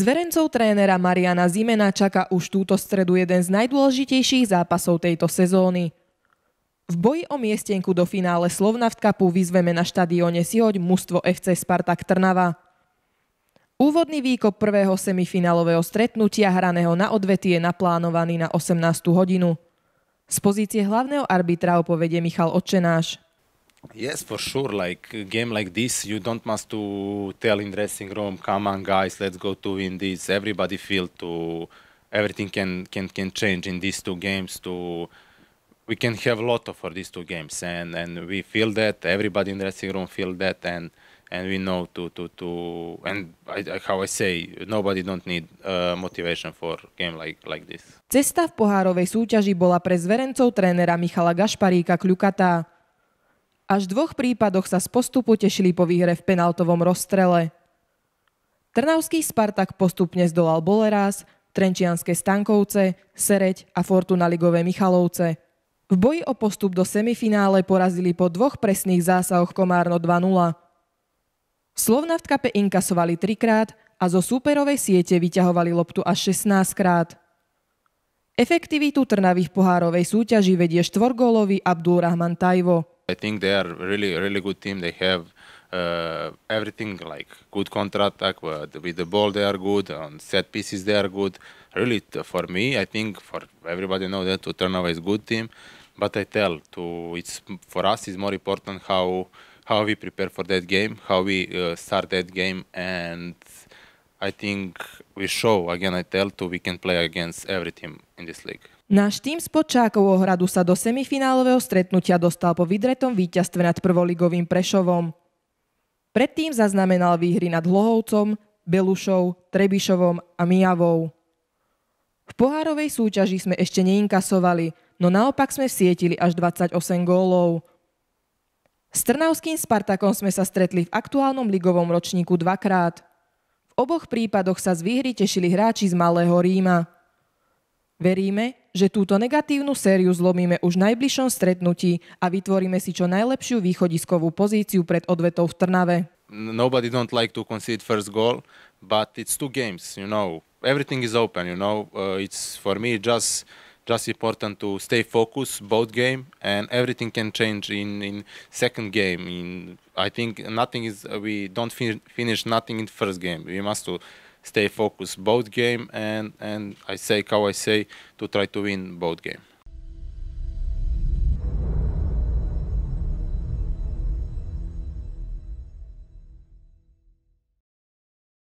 Zverencov trénera Mariana Zimena čaká už túto stredu jeden z najdôležitejších zápasov tejto sezóny. V boji o miestenku do finále Slovnaft Cupu vyzveme na štadióne Sihoď mužstvo FC Spartak Trnava. Úvodný výkop prvého semifinálového stretnutia hraného na odvety je naplánovaný na 18. hodinu. Z pozície hlavného arbitra opovede Michal Očenáš. Yes, for sure. Like a game like this, you don't must to tell in dressing room, come on guys, let's go to win this. Everybody feel to everything can can can change in these two games. To we can have a lot for these two games, and and we feel that everybody in dressing room feel that, and and we know to to to and I, I, how I say nobody don't need uh, motivation for game like like this. Cesta v pohárovej súťaži bola pre zverencov trénera Michala Gašparíka kľukatá. Až v dvoch prípadoch sa z postupu tešili po výhre v penaltovom rozstrele. Trnavský Spartak postupne zdolal Bolerás, Trenčianske Stankovce, Sereď a Fortuna Ligové Michalovce. V boji o postup do semifinále porazili po dvoch presných zásahoch Komárno 2-0. Slovna v tkape inkasovali trikrát a zo súperovej siete vyťahovali loptu až 16 krát. Efektivitu v pohárovej súťaži vedie štvorgólový Abdul Rahman Tajvo. I think they are really really good team. They have uh, everything like good counter attack. Uh, with the ball they are good on set pieces they are good. Really for me, I think for everybody know that to turnover is good team, but I tell to it's for us is more important how how we prepare for that game, how we uh, start that game, and I think we show again. I tell to we can play against every team in this league. Náš tým z Počákovho hradu sa do semifinálového stretnutia dostal po vydretom víťazstve nad prvoligovým Prešovom. Predtým zaznamenal výhry nad Hlohovcom, Belušou, Trebišovom a Mijavou. V pohárovej súťaži sme ešte neinkasovali, no naopak sme sietili až 28 gólov. S Trnavským Spartakom sme sa stretli v aktuálnom ligovom ročníku dvakrát. V oboch prípadoch sa z výhry tešili hráči z Malého Ríma. Veríme, že túto negatívnu sériu zlomíme už v najbližšom stretnutí a vytvoríme si čo najlepšiu východiskovú pozíciu pred odvetou v Trnave. Nobody don't like to concede first goal, but it's two games, you know. Everything is open, you know. Uh, it's for me just just important to stay focused both game and everything can change in in second game in i think nothing is we don't fin- finish nothing in first game we must to stay focused both game and and I say how I say to try to win both game.